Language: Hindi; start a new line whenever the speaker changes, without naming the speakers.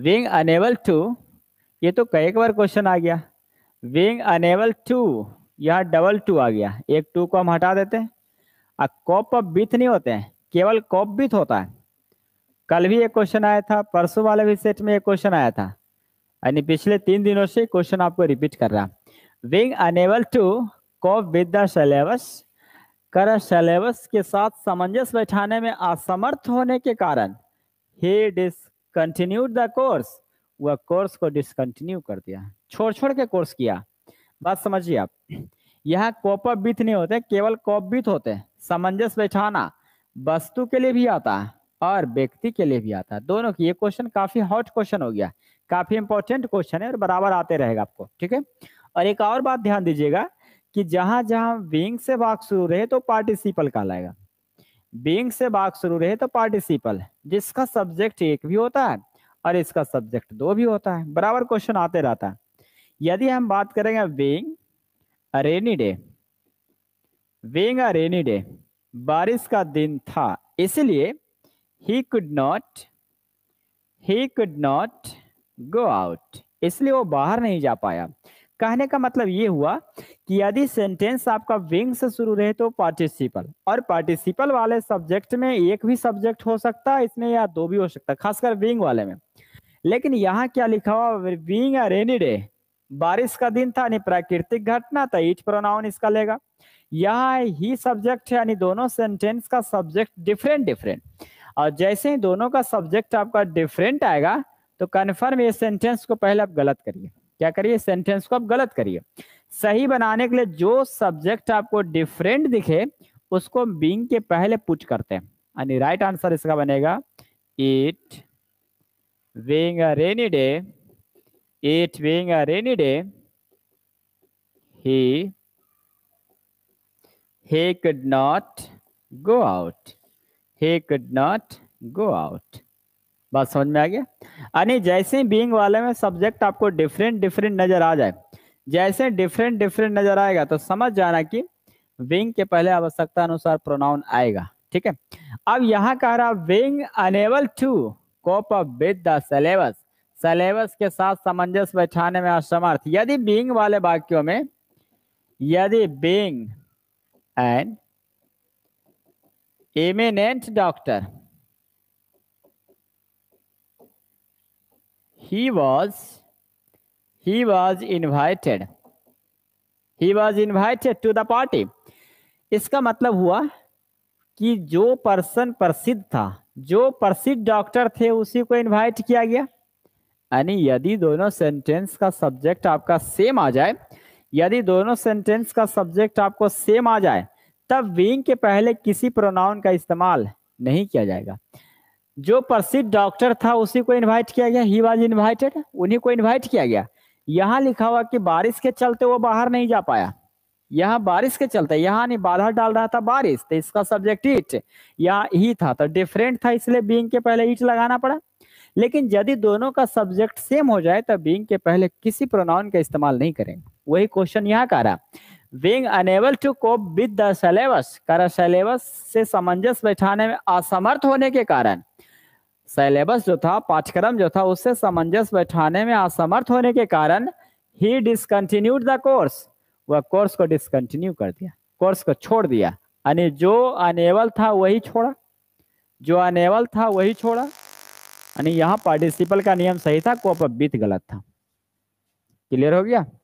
विंग अनेबल टू ये तो कई एक बार क्वेश्चन आ गया विंग अनेबल टू यहाँ डबल टू आ गया एक टू को हम हटा देते हैं और कॉप ऑफ बीथ नहीं होते हैं केवल कॉप बीथ होता है कल भी एक क्वेश्चन आया था परसों वाले भी सेट में एक क्वेश्चन आया था यानी पिछले तीन दिनों से क्वेश्चन आपको रिपीट कर रहा being unable to cope with the syllabus कर सलेबस के साथ सामंजस्य बैठाने में असमर्थ होने के कारण ही डिस कंटिन्यूड द कोर्स वह कोर्स को डिसकंटिन्यू कर दिया छोड़ छोड़ के कोर्स किया बात समझिए आप यहाँ कॉपर बीत नहीं होते केवल कॉप बीत होते सामंजस्य बैठाना वस्तु के लिए भी आता है और व्यक्ति के लिए भी आता है दोनों की ये क्वेश्चन काफी हॉट क्वेश्चन हो गया काफी इंपॉर्टेंट क्वेश्चन है और बराबर आते रहेगा आपको ठीक है और एक और बात ध्यान दीजिएगा कि जहां जहां विंग से वाक शुरू रहे तो पार्टिसिपल कहलाएगा बींग से बाग शुरू रहे तो पार्टिसिपल जिसका सब्जेक्ट एक भी होता है और इसका सब्जेक्ट दो भी होता है बराबर क्वेश्चन आते रहता है यदि हम बात करेंगे being rainy day being a rainy day बारिश का दिन था इसलिए ही could not he could not go out इसलिए वो बाहर नहीं जा पाया कहने का मतलब ये हुआ कि यदि सेंटेंस आपका विंग से शुरू रहे तो पार्टिसिपल और पार्टिसिपल वाले सब्जेक्ट में एक भी सब्जेक्ट हो सकता है इसमें या दो भी हो सकता है खासकर विंग वाले में लेकिन यहाँ क्या लिखा हुआ विंग या रेनी डे बारिश का दिन था यानी प्राकृतिक घटना था ईट प्रोनाउन इसका लेगा यहाँ ही सब्जेक्ट है यानी दोनों सेंटेंस का सब्जेक्ट डिफरेंट डिफरेंट और जैसे ही दोनों का सब्जेक्ट आपका डिफरेंट आएगा तो कन्फर्म ये सेंटेंस को पहले आप गलत करिए क्या करिए सेंटेंस को आप गलत करिए सही बनाने के लिए जो सब्जेक्ट आपको डिफरेंट दिखे उसको बींग के पहले पुट करते हैं यानी राइट आंसर इसका बनेगा it being rainy day it being rainy day he he could not go out. He could not go out. बात समझ में आ गया यानी जैसे बींग वाले में सब्जेक्ट आपको डिफरेंट डिफरेंट नजर आ जाए जैसे डिफरेंट डिफरेंट नजर आएगा तो समझ जाना कि विंग के पहले आवश्यकता अनुसार प्रोनाउन आएगा ठीक है अब यहाँ कह रहा being unable to cope up with the syllabus syllabus के साथ सामंजस्य बैठाने में असमर्थ यदि बींग वाले वाक्यों में यदि being and eminent doctor he was he was invited he was invited to the party इसका मतलब हुआ कि जो पर्सन प्रसिद्ध था जो प्रसिद्ध डॉक्टर थे उसी को इनवाइट किया गया यानी यदि दोनों सेंटेंस का सब्जेक्ट आपका सेम आ जाए यदि दोनों सेंटेंस का सब्जेक्ट आपको सेम आ जाए तब बींग के पहले किसी प्रोनाउन का इस्तेमाल नहीं किया जाएगा जो प्रसिद्ध डॉक्टर था उसी को इनवाइट किया गया ही वॉज इन्वाइटेड उन्हीं को इनवाइट किया गया यहाँ लिखा हुआ कि बारिश के चलते वो बाहर नहीं जा पाया यहाँ बारिश के चलते यहाँ नहीं बाधा डाल रहा था बारिश तो इसका सब्जेक्ट इट यहाँ ही था तो डिफरेंट था इसलिए बींग के पहले इट लगाना पड़ा लेकिन यदि दोनों का सब्जेक्ट सेम हो जाए तो बींग के पहले किसी प्रोनाउन का इस्तेमाल नहीं करेंगे वही क्वेश्चन यहाँ का रहा being unable to cope with the syllabus current syllabus से सामंजस्य बैठाने में असमर्थ होने के कारण सिलेबस जो था पाठ्यक्रम जो था उससे सामंजस्य बैठाने में असमर्थ होने के कारण ही डिसकंटिन्यूड द कोर्स वह कोर्स को डिसकंटिन्यू कर दिया कोर्स को छोड़ दिया यानी जो अनेबल था वही छोड़ा जो अनेबल था वही छोड़ा यानी यहाँ पार्टिसिपल का नियम सही था कोप बीत गलत था क्लियर हो गया